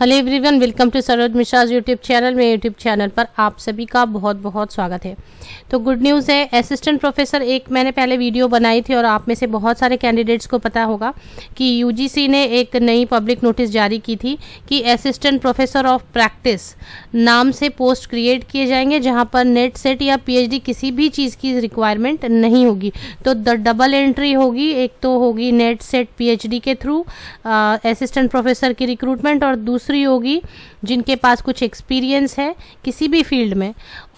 hello everyone welcome to Saroj Mishra's YouTube channel में YouTube channel पर आप सभी का बहुत बहुत स्वागत है तो गुड न्यूज़ है असिस्टेंट प्रोफेसर एक मैंने पहले वीडियो बनाई थी और आप में से बहुत सारे कैंडिडेट्स को पता होगा कि यूजीसी ने एक नई पब्लिक नोटिस जारी की थी कि असिस्टेंट प्रोफेसर ऑफ प्रैक्टिस नाम से पोस्ट क्रिएट किए जाएंगे जहाँ पर नेट सेट या पी किसी भी चीज़ की रिक्वायरमेंट नहीं होगी तो द डबल एंट्री होगी एक तो होगी नेट सेट पी के थ्रू असिस्टेंट प्रोफेसर की रिक्रूटमेंट और दूसरी दूसरी होगी जिनके पास कुछ एक्सपीरियंस है किसी भी फील्ड में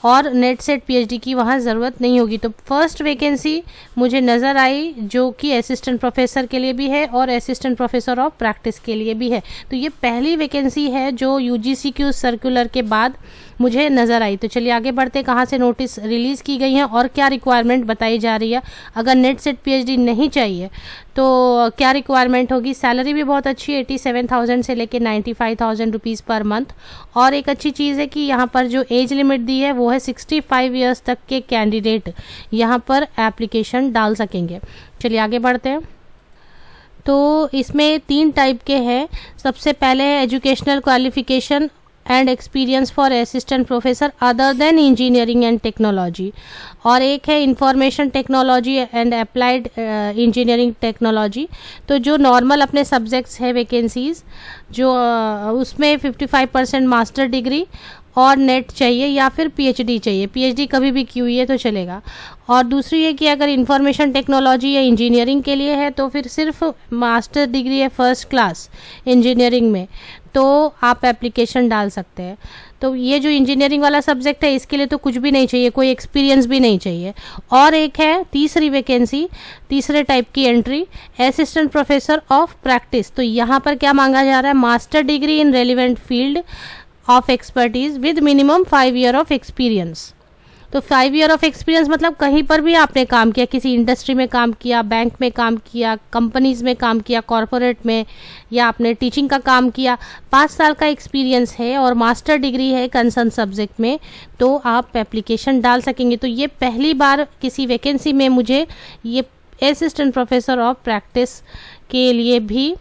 और नेट सेट पीएचडी की वहाँ ज़रूरत नहीं होगी तो फर्स्ट वैकेंसी मुझे नज़र आई जो कि असिस्टेंट प्रोफेसर के लिए भी है और असिस्टेंट प्रोफेसर ऑफ प्रैक्टिस के लिए भी है तो ये पहली वैकेंसी है जो यू सर्कुलर के बाद मुझे नज़र आई तो चलिए आगे बढ़ते कहाँ से नोटिस रिलीज़ की गई है और क्या रिक्वायरमेंट बताई जा रही है अगर नेट सेट पीएचडी नहीं चाहिए तो क्या रिक्वायरमेंट होगी सैलरी भी बहुत अच्छी है एटी सेवन थाउजेंड से लेकर ninety five thousand rupees per month और एक अच्छी चीज़ है कि यहाँ पर जो एज लिमिट दी है वो है सिक्सटी फाइव ईयर्स तक के कैंडिडेट यहाँ पर एप्लीकेशन डाल सकेंगे चलिए आगे बढ़ते हैं तो इसमें तीन टाइप के हैं सबसे पहले है educational qualification and experience for assistant professor other than engineering and technology और एक है information technology and applied engineering technology तो जो नॉर्मल अपने सब्जेक्ट्स है वैकेंसीज़ जो uh, उसमें 55 परसेंट मास्टर डिग्री और नेट चाहिए या फिर पीएचडी चाहिए पीएचडी कभी भी की हुई है तो चलेगा और दूसरी है कि अगर इंफॉर्मेशन टेक्नोलॉजी या इंजीनियरिंग के लिए है तो फिर सिर्फ मास्टर डिग्री है फर्स्ट क्लास इंजीनियरिंग में तो आप एप्लीकेशन डाल सकते हैं तो ये जो इंजीनियरिंग वाला सब्जेक्ट है इसके लिए तो कुछ भी नहीं चाहिए कोई एक्सपीरियंस भी नहीं चाहिए और एक है तीसरी वैकेंसी तीसरे टाइप की entry assistant professor of practice तो यहाँ पर क्या मांगा जा रहा है master degree in relevant field of expertise with minimum five year of experience तो फाइव ईयर ऑफ एक्सपीरियंस मतलब कहीं पर भी आपने काम किया किसी इंडस्ट्री में काम किया बैंक में काम किया कंपनीज में काम किया कॉरपोरेट में या आपने टीचिंग का काम किया पाँच साल का एक्सपीरियंस है और मास्टर डिग्री है कंसर्न सब्जेक्ट में तो आप एप्लीकेशन डाल सकेंगे तो ये पहली बार किसी वैकेंसी में मुझे ये असिस्टेंट प्रोफेसर ऑफ प्रैक्टिस के लिए भी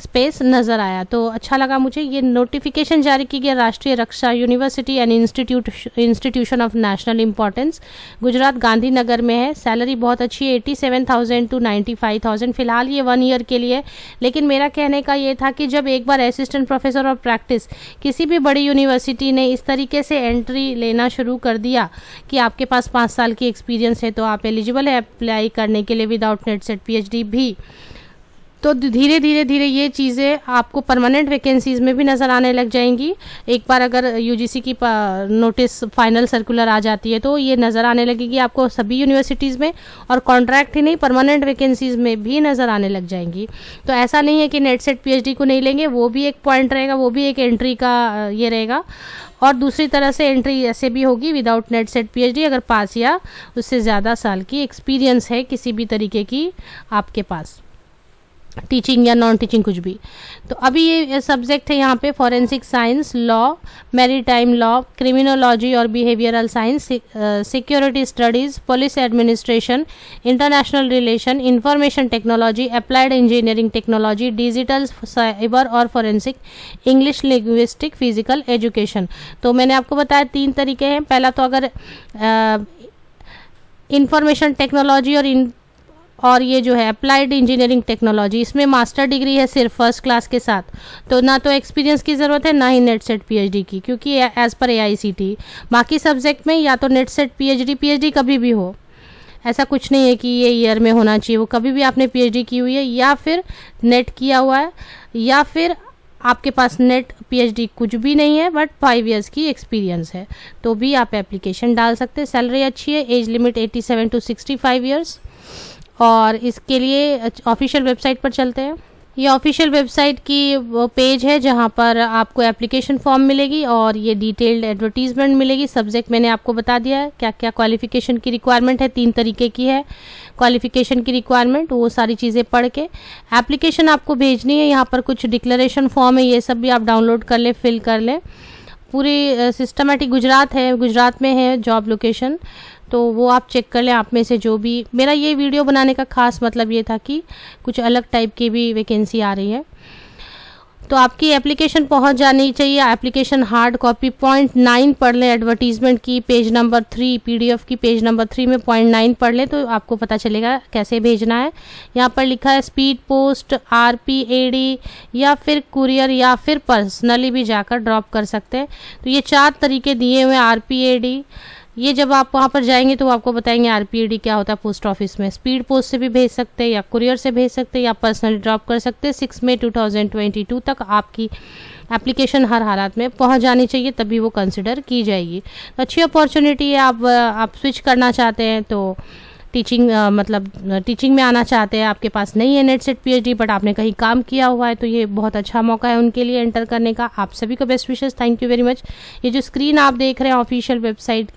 स्पेस नज़र आया तो अच्छा लगा मुझे ये नोटिफिकेशन जारी की गई Rashtriya Raksha university and institute institution of national importance Gujarat Gandhinagar में है सैलरी बहुत अच्छी है eighty seven thousand to ninety five thousand फिलहाल ये वन ईयर के लिए लेकिन मेरा कहने का ये था कि जब एक बार असिस्टेंट प्रोफेसर ऑफ प्रैक्टिस किसी भी बड़ी यूनिवर्सिटी ने इस तरीके से एंट्री लेना शुरू कर दिया कि आपके पास पाँच साल की एक्सपीरियंस है तो आप एलिजिबल है अप्लाई करने के लिए विदाउट नेट सेट पी भी तो धीरे धीरे धीरे ये चीज़ें आपको परमानेंट वैकेंसीज़ में भी नज़र आने लग जाएंगी एक बार अगर यूजीसी की नोटिस फाइनल सर्कुलर आ जाती है तो ये नज़र आने लगेगी आपको सभी यूनिवर्सिटीज़ में और कॉन्ट्रैक्ट ही नहीं परमानेंट वैकेंसीज़ में भी नज़र आने लग जाएंगी तो ऐसा नहीं है कि नेट सेट पी को नहीं लेंगे वो भी एक पॉइंट रहेगा वो भी एक एंट्री का ये रहेगा और दूसरी तरह से एंट्री ऐसे भी होगी विदाउट नेट सेट पी अगर पास या उससे ज़्यादा साल की एक्सपीरियंस है किसी भी तरीके की आपके पास टीचिंग या नॉन टीचिंग कुछ भी तो अभी ये सब्जेक्ट है यहाँ पे forensic science law maritime law criminology और behavioural science security studies police administration international relation information technology applied engineering technology digital cyber और forensic English linguistic physical education तो मैंने आपको बताया तीन तरीके हैं पहला तो अगर इंफॉर्मेशन uh, टेक्नोलॉजी और और ये जो है अप्लाइड इंजीनियरिंग टेक्नोलॉजी इसमें मास्टर डिग्री है सिर्फ फर्स्ट क्लास के साथ तो ना तो एक्सपीरियंस की ज़रूरत है ना ही नेट सेट पीएचडी की क्योंकि एज़ पर ए बाकी सब्जेक्ट में या तो नेट सेट पीएचडी पीएचडी कभी भी हो ऐसा कुछ नहीं है कि ये ईयर में होना चाहिए वो कभी भी आपने पीएचडी की हुई है या फिर नेट किया हुआ है या फिर आपके पास नेट पीएचडी कुछ भी नहीं है बट फाइव इयर्स की एक्सपीरियंस है तो भी आप एप्लीकेशन डाल सकते हैं सैलरी अच्छी है एज लिमिट 87 टू 65 इयर्स और इसके लिए ऑफिशियल वेबसाइट पर चलते हैं ये ऑफिशियल वेबसाइट की पेज है जहाँ पर आपको एप्लीकेशन फॉर्म मिलेगी और ये डिटेल्ड एडवर्टीजमेंट मिलेगी सब्जेक्ट मैंने आपको बता दिया है क्या क्या क्वालिफिकेशन की रिक्वायरमेंट है तीन तरीके की है क्वालिफिकेशन की रिक्वायरमेंट वो सारी चीज़ें पढ़ के एप्लीकेशन आपको भेजनी है यहाँ पर कुछ डिक्लेरेशन फॉर्म है ये सब भी आप डाउनलोड कर लें फिल कर लें पूरी सिस्टमेटिक गुजरात है गुजरात में है जॉब लोकेशन तो वो आप चेक कर लें आप में से जो भी मेरा ये वीडियो बनाने का खास मतलब ये था कि कुछ अलग टाइप की भी वैकेंसी आ रही है तो आपकी एप्लीकेशन पहुंच जानी चाहिए application hard copy point nine पढ़ लें एडवर्टीजमेंट की पेज नंबर थ्री पीडीएफ की पेज नंबर थ्री में पॉइंट नाइन पढ़ लें तो आपको पता चलेगा कैसे भेजना है यहाँ पर लिखा है speed post R P A D या फिर कुरियर या फिर पर्सनली भी जाकर ड्रॉप कर सकते हैं तो ये चार तरीके दिए हुए आर पी ए डी ये जब आप वहाँ पर जाएंगे तो आपको बताएंगे आर क्या होता है पोस्ट ऑफिस में स्पीड पोस्ट से भी भेज सकते हैं या कुरियर से भेज सकते हैं या पर्सनल ड्रॉप कर सकते हैं सिक्स मई टू तक आपकी एप्लीकेशन हर हालात में पहुंच जानी चाहिए तभी वो कंसिडर की जाएगी तो अच्छी अपॉर्चुनिटी है आप आप स्विच करना चाहते हैं तो टीचिंग आ, uh, मतलब टीचिंग uh, में आना चाहते हैं आपके पास नहीं है नेट सेट पी बट आपने कहीं काम किया हुआ है तो ये बहुत अच्छा मौका है उनके लिए एंटर करने का आप सभी को बेस्ट विशेष थैंक यू वेरी मच ये जो स्क्रीन आप देख रहे हैं ऑफिशियल वेबसाइट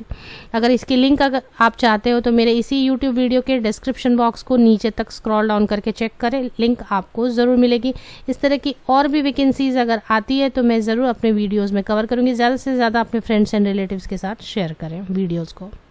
अगर इसकी लिंक अगर आप चाहते हो तो मेरे इसी यूट्यूब वीडियो के डिस्क्रिप्शन बॉक्स को नीचे तक स्क्रॉल डाउन करके चेक करें लिंक आपको ज़रूर मिलेगी इस तरह की और भी वैकेंसीज अगर आती है तो मैं ज़रूर अपने वीडियोज़ में कवर करूँगी ज़्यादा से ज़्यादा अपने फ्रेंड्स एंड रिलेटिव के साथ शेयर करें वीडियोज़ को